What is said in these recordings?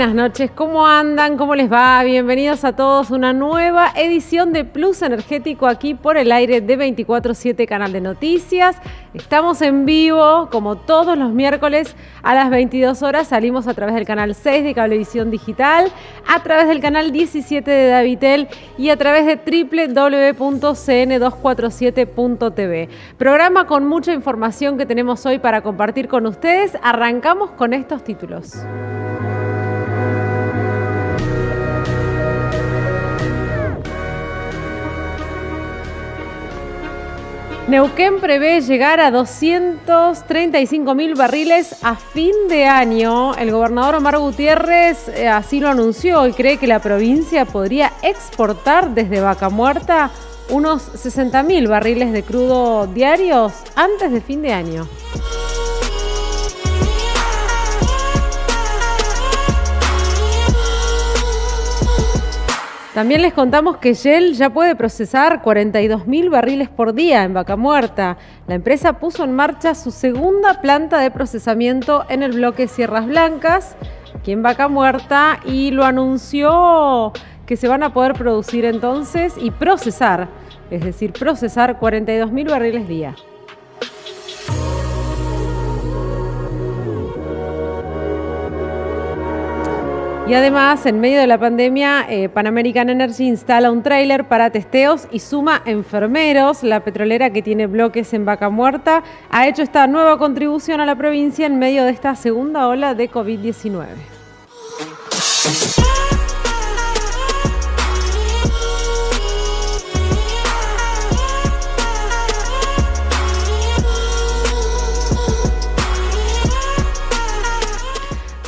Buenas noches, ¿cómo andan? ¿Cómo les va? Bienvenidos a todos a una nueva edición de Plus Energético aquí por el aire de 24-7 Canal de Noticias. Estamos en vivo, como todos los miércoles, a las 22 horas. Salimos a través del canal 6 de Cablevisión Digital, a través del canal 17 de Davitel y a través de www.cn247.tv. Programa con mucha información que tenemos hoy para compartir con ustedes. Arrancamos con estos títulos. Neuquén prevé llegar a 235 mil barriles a fin de año. El gobernador Omar Gutiérrez eh, así lo anunció y cree que la provincia podría exportar desde Vaca Muerta unos 60 mil barriles de crudo diarios antes de fin de año. También les contamos que Shell ya puede procesar 42.000 barriles por día en Vaca Muerta. La empresa puso en marcha su segunda planta de procesamiento en el bloque Sierras Blancas, aquí en Vaca Muerta, y lo anunció que se van a poder producir entonces y procesar, es decir, procesar 42.000 barriles día. Y además, en medio de la pandemia, eh, Panamerican Pan American Energy instala un tráiler para testeos y suma enfermeros. La petrolera que tiene bloques en Vaca Muerta ha hecho esta nueva contribución a la provincia en medio de esta segunda ola de COVID-19.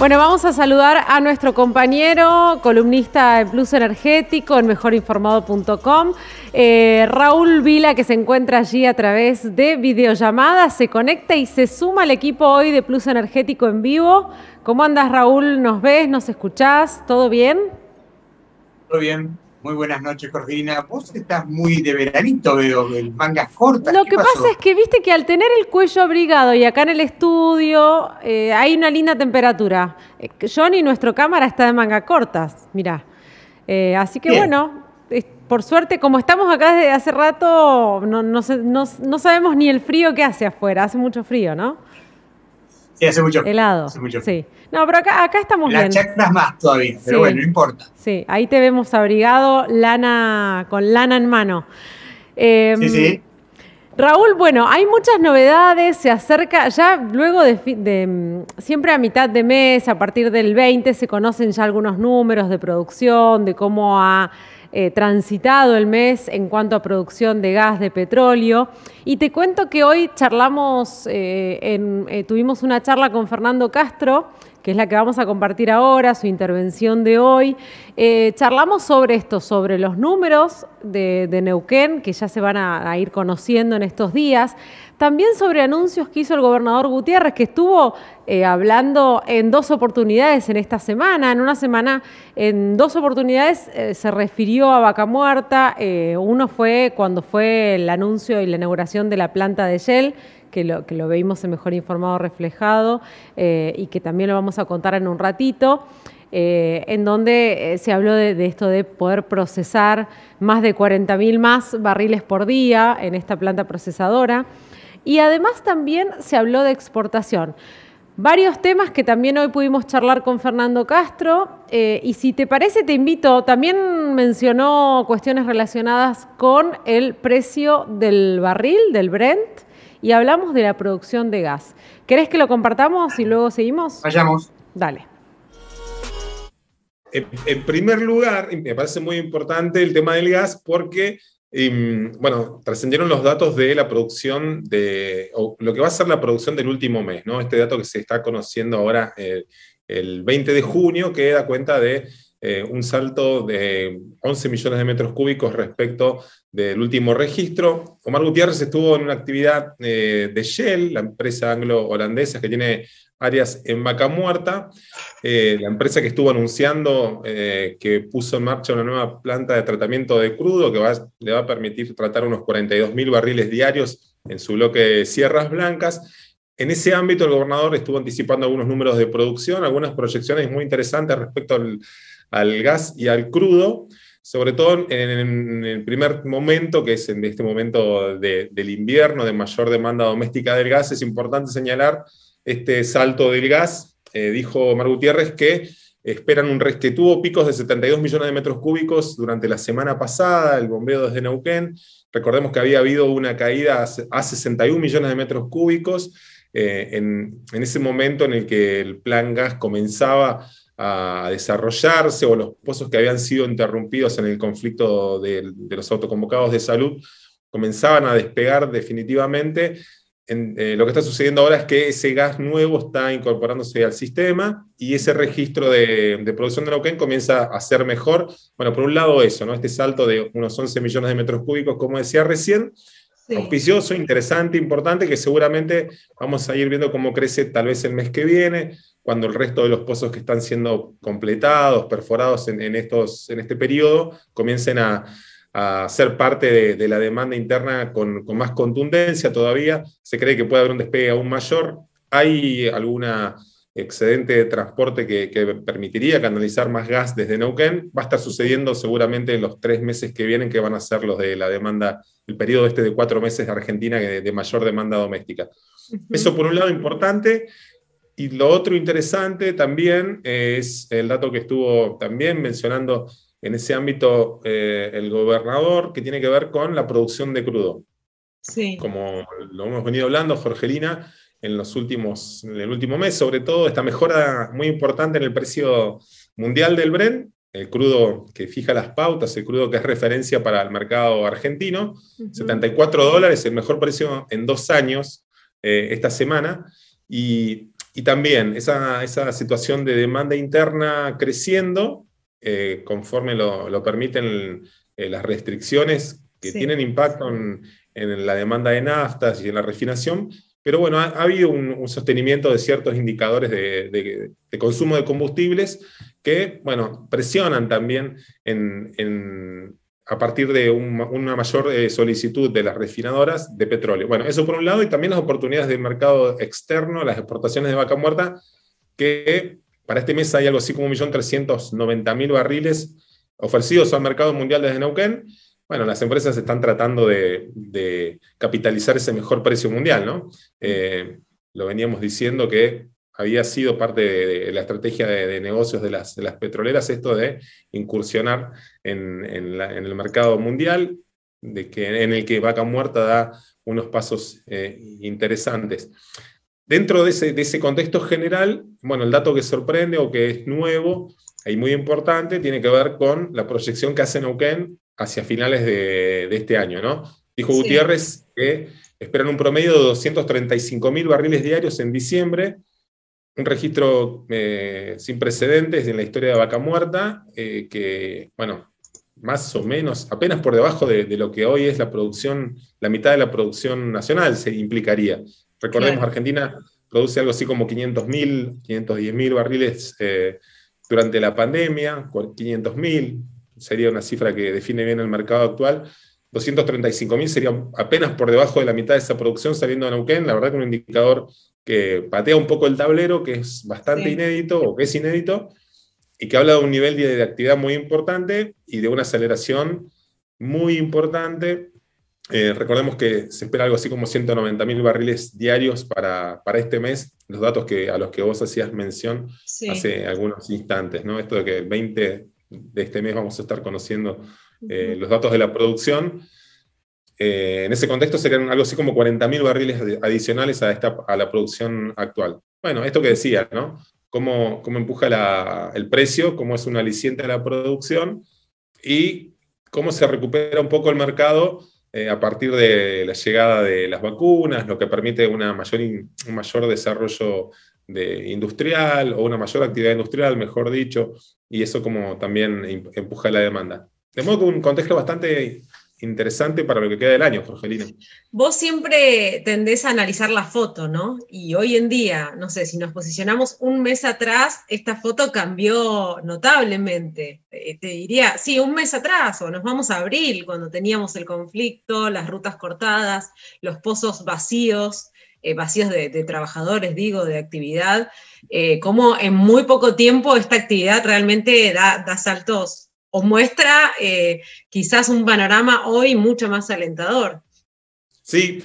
Bueno, vamos a saludar a nuestro compañero, columnista de Plus Energético, en mejorinformado.com, eh, Raúl Vila, que se encuentra allí a través de videollamada, se conecta y se suma al equipo hoy de Plus Energético en vivo. ¿Cómo andas, Raúl? ¿Nos ves? ¿Nos escuchás? ¿Todo bien? Todo bien. Muy buenas noches, Corvina. Vos estás muy de veranito, veo, de mangas cortas. Lo que pasa es que, viste, que al tener el cuello abrigado y acá en el estudio eh, hay una linda temperatura. Eh, Johnny, nuestro cámara, está de manga cortas, mirá. Eh, así que, bueno, por suerte, como estamos acá desde hace rato, no sabemos ni el frío que hace afuera. Hace mucho frío, ¿no? Sí, hace mucho. Helado. Sí. No, pero acá, estamos bien. Las chacras más todavía, pero bueno, no importa. Sí, ahí te vemos abrigado, lana, con lana en mano. Em, sí, sí. Raúl, bueno, hay muchas novedades, se acerca, ya luego de, de, mm, siempre a mitad de mes, a partir del 20, se conocen ya algunos números de producción, de cómo ha eh, transitado el mes en cuanto a producción de gas, de petróleo. Y te cuento que hoy charlamos, eh, eh, tuvimos una charla con Fernando Castro, que es la que vamos a compartir ahora, su intervención de hoy. charlamos sobre esto, sobre los números de, Neuquén, que ya se van a, ir conociendo en estos días, también sobre anuncios que hizo el gobernador Gutiérrez, que estuvo eh, hablando en dos oportunidades en esta semana. En una semana, en dos oportunidades eh, se refirió a Vaca Muerta. Eh, uno fue cuando fue el anuncio y la inauguración de la planta de Shell, que lo, que vimos en Mejor Informado reflejado y que también lo vamos a contar en un ratito. en donde se habló de, de, esto de poder procesar más de 40.000 más barriles por día en esta planta procesadora. Y además también se habló de exportación. Varios temas que también hoy pudimos charlar con Fernando Castro. Eh, y si te parece, te invito, también mencionó cuestiones relacionadas con el precio del barril, del Brent, y hablamos de la producción de gas. ¿Querés que lo compartamos y luego seguimos? Vayamos. Dale. En primer lugar, me parece muy importante el tema del gas porque y, bueno, trascendieron los datos de la producción de, lo que va a ser la producción del último mes, ¿no? Este dato que se está conociendo ahora eh, el 20 de junio, que da cuenta de eh, un salto de 11 millones de metros cúbicos respecto del último registro. Omar Gutiérrez estuvo en una actividad eh, de Shell, la empresa anglo-holandesa que tiene áreas en Vaca Muerta, eh, la empresa que estuvo anunciando eh, que puso en marcha una nueva planta de tratamiento de crudo que le va a permitir tratar unos 42.000 barriles diarios en su bloque de Sierras Blancas. En ese ámbito, el gobernador estuvo anticipando algunos números de producción, algunas proyecciones muy interesantes respecto al, gas y al crudo sobre todo en, el primer momento, que es en este momento del invierno, de mayor demanda doméstica del gas, es importante señalar este salto del gas, eh, dijo Mar Gutiérrez que esperan un que tuvo picos de 72 millones de metros cúbicos durante la semana pasada, el bombeo desde Neuquén. Recordemos que había habido una caída a 61 millones de metros cúbicos eh, en, ese momento en el que el plan gas comenzaba a desarrollarse o los pozos que habían sido interrumpidos en el conflicto de los autoconvocados de salud comenzaban a despegar definitivamente eh, lo que está sucediendo ahora es que ese gas nuevo está incorporándose al sistema y ese registro de, producción de Neuquén comienza a ser mejor. Bueno, por un lado eso, ¿no? Este salto de unos 11 millones de metros cúbicos, como decía recién, auspicioso, interesante, importante, que seguramente vamos a ir viendo cómo crece tal vez el mes que viene, cuando el resto de los pozos que están siendo completados, perforados estos, en este periodo, comiencen a a ser parte de, la demanda interna con, más contundencia todavía. Se cree que puede haber un despegue aún mayor. ¿Hay alguna excedente de transporte que, permitiría canalizar más gas desde Neuquén? Va a estar sucediendo seguramente en los tres meses que vienen, que van a ser los de la demanda, el periodo este de cuatro meses de Argentina de, mayor demanda doméstica. Eso por un lado importante. Y lo otro interesante también es el dato que estuvo también mencionando en ese ámbito eh, el gobernador, que tiene que ver con la producción de crudo. Sí. Como lo hemos venido hablando, Jorgelina, en los últimos, en el último mes, sobre todo, esta mejora muy importante en el precio mundial del Bren, el crudo que fija las pautas, el crudo que es referencia para el mercado argentino, 74 dólares, el mejor precio en dos años eh, esta semana, y, también esa, esa, situación de demanda interna creciendo, eh, conforme lo, permiten eh, las restricciones que tienen impacto en, la demanda de naftas y en la refinación. Pero bueno, ha, habido un, sostenimiento de ciertos indicadores de, consumo de combustibles que, bueno, presionan también a partir de una mayor eh, solicitud de las refinadoras de petróleo. Bueno, eso por un lado, y también las oportunidades del mercado externo, las exportaciones de vaca muerta, que para este mes hay algo así como 1.390.000 barriles ofrecidos al mercado mundial desde Neuquén. Bueno, las empresas están tratando de, capitalizar ese mejor precio mundial, ¿no? Eh, lo veníamos diciendo que había sido parte de, la estrategia de, negocios de las, las, petroleras esto de incursionar en, el mercado mundial, de que, en el que Vaca Muerta da unos pasos eh, interesantes. Dentro de ese, contexto general, bueno, el dato que sorprende o que es nuevo y muy importante tiene que ver con la proyección que hace Neuquén hacia finales de, este año, ¿no? Dijo Gutiérrez que esperan un promedio de 235 mil barriles diarios en diciembre, un registro eh, sin precedentes en la historia de Vaca Muerta, eh, que, bueno, más o menos, apenas por debajo de, de, lo que hoy es la producción, la mitad de la producción nacional se implicaría. Recordemos, Argentina produce algo así como 500.000, 510.000 barriles eh, durante la pandemia, 500.000 sería una cifra que define bien el mercado actual. 235.000 sería apenas por debajo de la mitad de esa producción saliendo de Neuquén. La verdad que un indicador que patea un poco el tablero, que es bastante inédito o que es inédito, y que habla de un nivel de actividad muy importante y de una aceleración muy importante eh, recordemos que se espera algo así como 190.000 barriles diarios para, este mes, los datos que, a los que vos hacías mención hace algunos instantes, ¿no? Esto de que el 20 de este mes vamos a estar conociendo eh, los datos de la producción. Eh, en ese contexto serían algo así como 40.000 barriles adicionales a, la producción actual. Bueno, esto que decía, ¿no? Cómo, cómo empuja el precio, cómo es un aliciente a la producción y cómo se recupera un poco el mercado eh, a partir de la llegada de las vacunas, lo que permite una mayor un mayor desarrollo de industrial o una mayor actividad industrial, mejor dicho, y eso como también empuja la demanda. De modo que un contexto bastante interesante para lo que queda del año, Jorgelina. Vos siempre tendés a analizar la foto, ¿no? Y hoy en día, no sé, si nos posicionamos un mes atrás, esta foto cambió notablemente. Eh, te diría, sí, un mes atrás, o nos vamos a abril, cuando teníamos el conflicto, las rutas cortadas, los pozos vacíos, eh, vacíos de, trabajadores, digo, de actividad, eh, como en muy poco tiempo esta actividad realmente da saltos os muestra eh, quizás un panorama hoy mucho más alentador. Sí,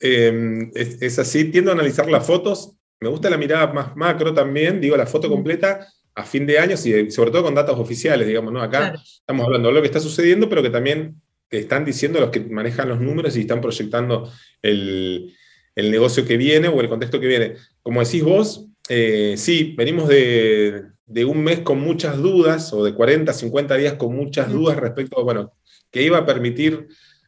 em, es, así. Tiendo a analizar las fotos. Me gusta la mirada más macro también, digo, la foto completa a fin de año, y sobre todo con datos oficiales, digamos, ¿no? Acá estamos hablando de lo que está sucediendo, pero que también están diciendo los que manejan los números y están proyectando el, negocio que viene o el contexto que viene. Como decís vos, eh, sí, venimos de, de un mes con muchas dudas o de 40, 50 días con muchas dudas respecto, bueno, que iba a permitir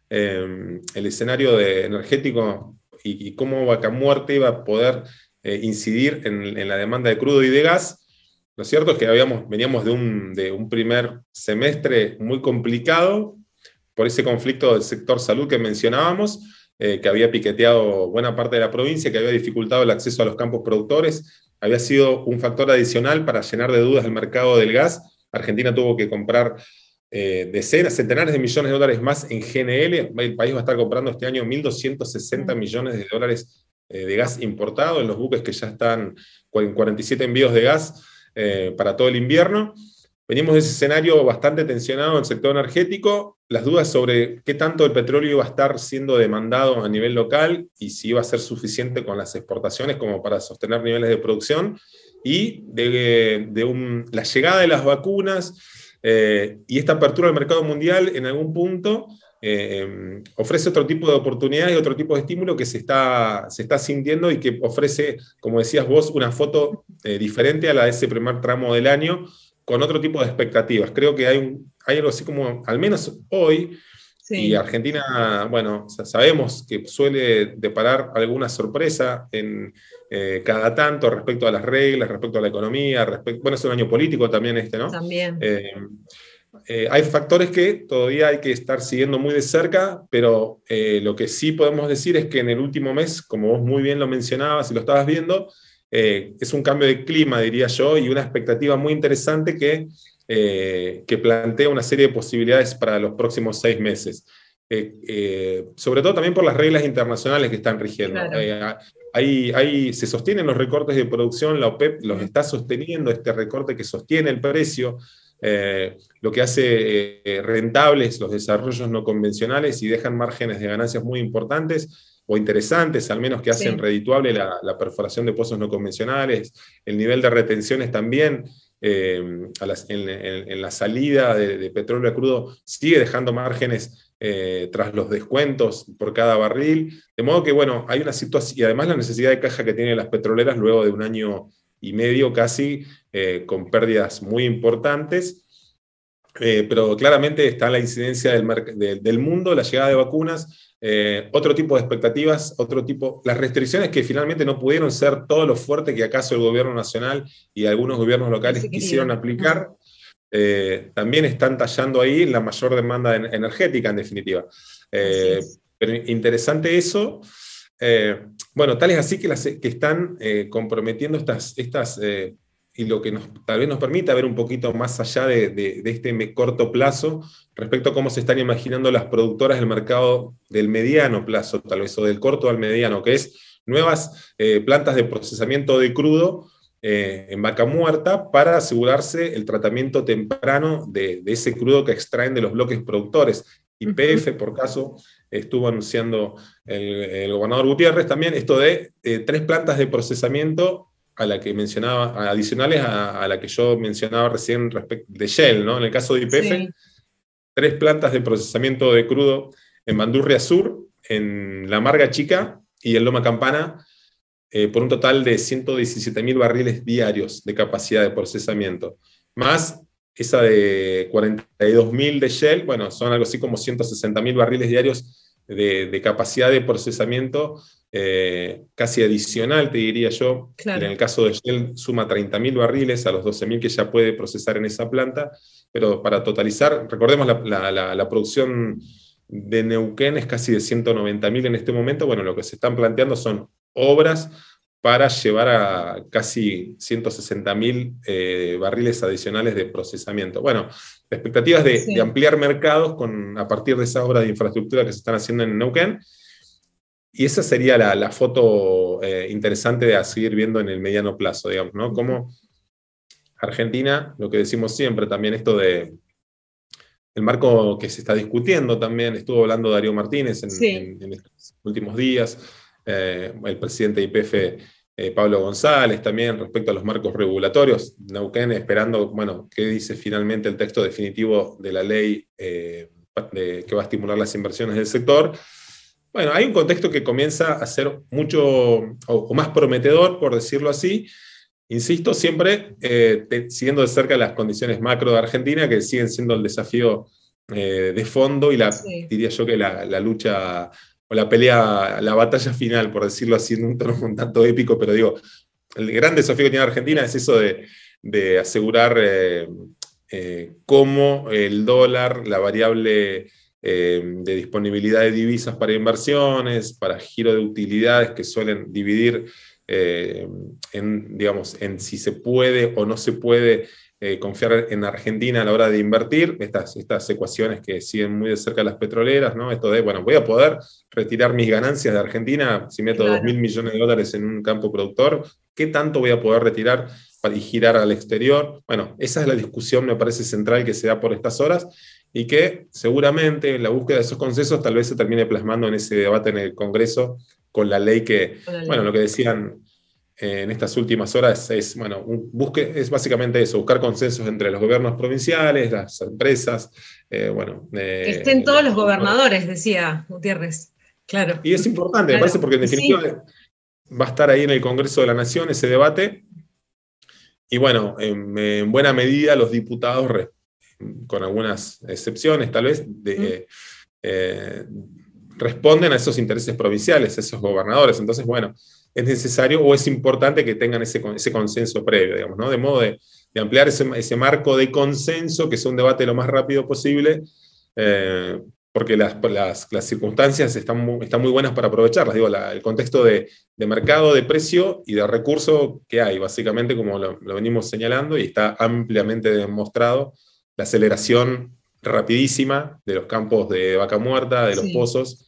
em, el escenario de energético y, cómo Vaca Muerte iba a poder eh, incidir en, la demanda de crudo y de gas. Lo cierto es que habíamos, veníamos de un, primer semestre muy complicado por ese conflicto del sector salud que mencionábamos, eh, que había piqueteado buena parte de la provincia, que había dificultado el acceso a los campos productores, había sido un factor adicional para llenar de dudas el mercado del gas. Argentina tuvo que comprar eh, decenas, centenares de millones de dólares más en GNL. El país va a estar comprando este año 1.260 mm. millones de dólares eh, de gas importado en los buques que ya están con 47 envíos de gas eh, para todo el invierno. Venimos de ese escenario bastante tensionado en el sector energético las dudas sobre qué tanto el petróleo iba a estar siendo demandado a nivel local y si iba a ser suficiente con las exportaciones como para sostener niveles de producción y de, la llegada de las vacunas eh, y esta apertura del mercado mundial en algún punto eh, ofrece otro tipo de oportunidades y otro tipo de estímulo que se está, se está sintiendo y que ofrece, como decías vos, una foto eh, diferente a la de ese primer tramo del año, con otro tipo de expectativas. Creo que hay, un, hay algo así como, al menos hoy, y Argentina, bueno, sabemos que suele deparar alguna sorpresa en eh, cada tanto respecto a las reglas, respecto a la economía, respecto, bueno, es un año político también este, ¿no? También. Eh, eh, hay factores que todavía hay que estar siguiendo muy de cerca, pero lo que sí podemos decir es que en el último mes, como vos muy bien lo mencionabas y lo estabas viendo, eh, es un cambio de clima, diría yo, y una expectativa muy interesante que, eh, que plantea una serie de posibilidades para los próximos seis meses. Eh, sobre todo también por las reglas internacionales que están rigiendo. Ahí, se sostienen los recortes de producción, la OPEP los está sosteniendo, este recorte que sostiene el precio, lo que hace rentables los desarrollos no convencionales y dejan márgenes de ganancias muy importantes o interesantes, al menos que hacen redituable la, perforación de pozos no convencionales, el nivel de retenciones también. Eh, en, la salida de, petróleo crudo sigue dejando márgenes eh, tras los descuentos por cada barril. De modo que, bueno, hay una situación, y además la necesidad de caja que tienen las petroleras luego de un año y medio casi, eh, con pérdidas muy importantes, eh, pero claramente está la incidencia del, del mundo, la llegada de vacunas, eh, otro tipo de expectativas, otro tipo, las restricciones que finalmente no pudieron ser todo lo fuerte que acaso el gobierno nacional y algunos gobiernos locales quisieron aplicar, eh, también están tallando ahí la mayor demanda energética, en definitiva. pero interesante eso. bueno, tal es así que, las, que están comprometiendo estas, estas y lo que tal vez nos permita ver un poquito más allá de, este corto plazo respecto a cómo se están imaginando las productoras del mercado del mediano plazo, tal vez, o del corto al mediano, que es nuevas eh, plantas de procesamiento de crudo eh, en vaca muerta para asegurarse el tratamiento temprano de, ese crudo que extraen de los bloques productores. Y PF, por caso, estuvo anunciando el, gobernador Gutiérrez también esto de eh, tres plantas de procesamiento a la que mencionaba, adicionales a, la que yo mencionaba recién respecto de Shell, ¿no? En el caso de IPF, tres plantas de procesamiento de crudo en Bandurria Sur, en La Marga Chica y en Loma Campana, eh, por un total de 117 mil barriles diarios de capacidad de procesamiento, más esa de 42 mil de Shell, bueno, son algo así como 160 mil barriles diarios de, capacidad de procesamiento eh, casi adicional, te diría yo. En el caso de Shell suma 30.000 barriles a los 12.000 que ya puede procesar en esa planta, pero para totalizar, recordemos la, la producción de Neuquén es casi de 190.000 en este momento. Bueno, lo que se están planteando son obras para llevar a casi 160 mil eh, barriles adicionales de procesamiento. Bueno, expectativas de, ampliar mercados con, a partir de esa obra de infraestructura que se están haciendo en Neuquén. Y esa sería la, foto eh, interesante de seguir viendo en el mediano plazo, digamos, ¿no? Como Argentina, lo que decimos siempre también, esto de el marco que se está discutiendo también, estuvo hablando Darío Martínez en, en estos últimos días, eh, el presidente de IPF eh, Pablo González, también respecto a los marcos regulatorios. Neuquén esperando, bueno, qué dice finalmente el texto definitivo de la ley eh, que va a estimular las inversiones del sector. Bueno, hay un contexto que comienza a ser mucho o, más prometedor, por decirlo así. Insisto, siempre siguiendo de cerca las condiciones macro de Argentina, que siguen siendo el desafío de fondo y la, diría yo que la, la lucha la pelea, la batalla final, por decirlo así, en un un tanto épico, pero digo, el gran desafío que tiene Argentina es eso de, asegurar eh, eh, cómo el dólar, la variable eh, de disponibilidad de divisas para inversiones, para giro de utilidades que suelen dividir en, digamos, en si se puede o no se puede eh, confiar en Argentina a la hora de invertir, estas, estas ecuaciones que siguen muy de cerca las petroleras, ¿no? Esto de, bueno, voy a poder retirar mis ganancias de Argentina si meto dos mil millones de dólares en un campo productor, ¿qué tanto voy a poder retirar y girar al exterior? Bueno, esa es la discusión, me parece, central que se da por estas horas y que seguramente en la búsqueda de esos consensos tal vez se termine plasmando en ese debate en el Congreso con la ley que, bueno, lo que decían en estas últimas horas es, bueno, busque, es básicamente eso, buscar consensos entre los gobiernos provinciales, las empresas, eh, bueno. Eh, estén todos los gobernadores, decía Gutiérrez, claro. Y es importante, me parece, porque en definitiva va a estar ahí en el Congreso de la Nación ese debate. Y bueno, en, buena medida los diputados, con algunas excepciones tal vez, eh, responden a esos intereses provinciales, esos gobernadores. Entonces, bueno, es necesario o es importante que tengan ese, ese consenso previo, digamos, ¿no? De modo de, ampliar ese, ese, marco de consenso, que sea un debate lo más rápido posible, eh, porque las, las, las, circunstancias están muy, están muy buenas para aprovecharlas. Digo, el contexto de, de, mercado, de precio y de recurso que hay, básicamente, como lo, venimos señalando, y está ampliamente demostrado la aceleración rapidísima de los campos de vaca muerta, de los pozos,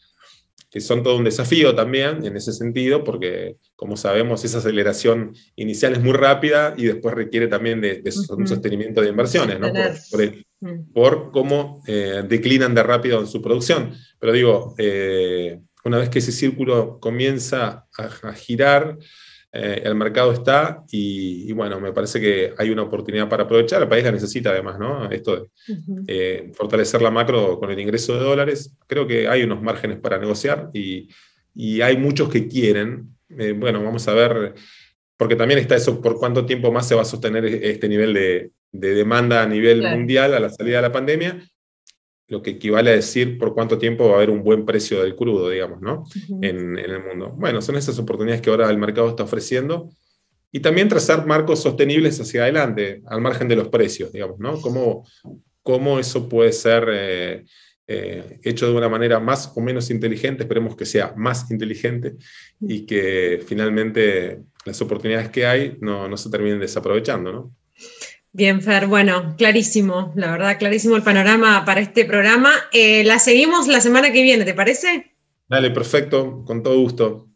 que son todo un desafío también en ese sentido, porque como sabemos esa aceleración inicial es muy rápida y después requiere también de, un sostenimiento de inversiones, ¿no? Mm. por, cómo eh, declinan de rápido en su producción. Pero digo, eh, una vez que ese círculo comienza a, a girar, eh, el mercado está y, bueno, me parece que hay una oportunidad para aprovechar, el país la necesita además, ¿no? Esto de eh, fortalecer la macro con el ingreso de dólares, creo que hay unos márgenes para negociar y, hay muchos que quieren. Eh, bueno, vamos a ver, porque también está eso, por cuánto tiempo más se va a sostener e-, este nivel de, demanda a nivel mundial a la salida de la pandemia lo que equivale a decir por cuánto tiempo va a haber un buen precio del crudo, digamos, ¿no? en, en, el mundo. Bueno, son esas oportunidades que ahora el mercado está ofreciendo. Y también trazar marcos sostenibles hacia adelante, al margen de los precios, digamos, ¿no? ¿Cómo, cómo eso puede ser eh, eh, hecho de una manera más o menos inteligente? Esperemos que sea más inteligente y que finalmente las oportunidades que hay no, no se terminen desaprovechando, ¿no? Bien, Fer, bueno, clarísimo, la verdad, clarísimo el panorama para este programa. Eh, la seguimos la semana que viene, ¿te parece? Dale, perfecto, con todo gusto.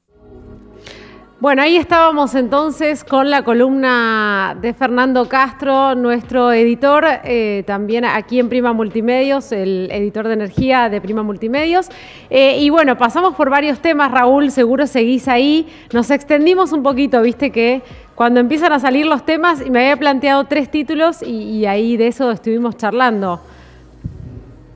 Bueno, ahí estábamos entonces con la columna de Fernando Castro, nuestro editor, eh, también aquí en Prima Multimedios, el editor de energía de Prima Multimedios. Eh, y bueno, pasamos por varios temas, Raúl, seguro seguís ahí. Nos extendimos un poquito, viste que cuando empiezan a salir los temas, y me había planteado tres títulos y, ahí de eso estuvimos charlando.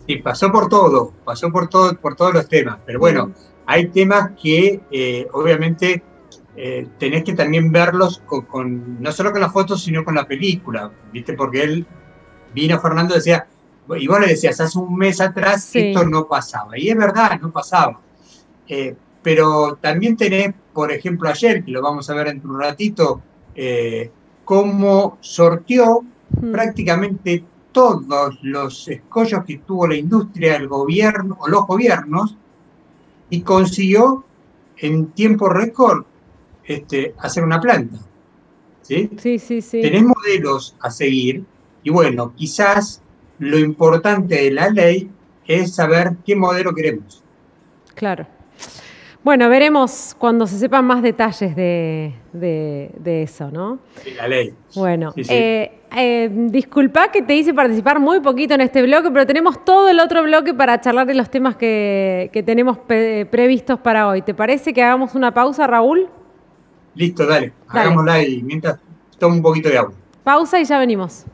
Sí, pasó por todo, pasó por, todo, por todos los temas, pero bueno, mm. hay temas que eh, obviamente eh, tenés que también verlos con, no solo con las fotos, sino con la película, ¿viste? Porque él vino Fernando decía, y vos le decías, hace un mes atrás esto no pasaba. Y es verdad, no pasaba. Eh, pero también tenés, por ejemplo, ayer, que lo vamos a ver en un ratito, eh, cómo sorteó mm. prácticamente todos los escollos que tuvo la industria, el gobierno o los gobiernos, y consiguió en tiempo récord este, hacer una planta. ¿sí? Sí, sí, sí. Tenés modelos a seguir y bueno, quizás lo importante de la ley es saber qué modelo queremos. Claro. Bueno, veremos cuando se sepan más detalles de, eso, ¿no? la ley. Bueno, eh, eh, disculpa que te hice participar muy poquito en este bloque, pero tenemos todo el otro bloque para charlar de los temas que, tenemos previstos para hoy. ¿Te parece que hagamos una pausa, Raúl? Listo, dale, hagámosla y mientras tomo un poquito de agua. Pausa y ya venimos.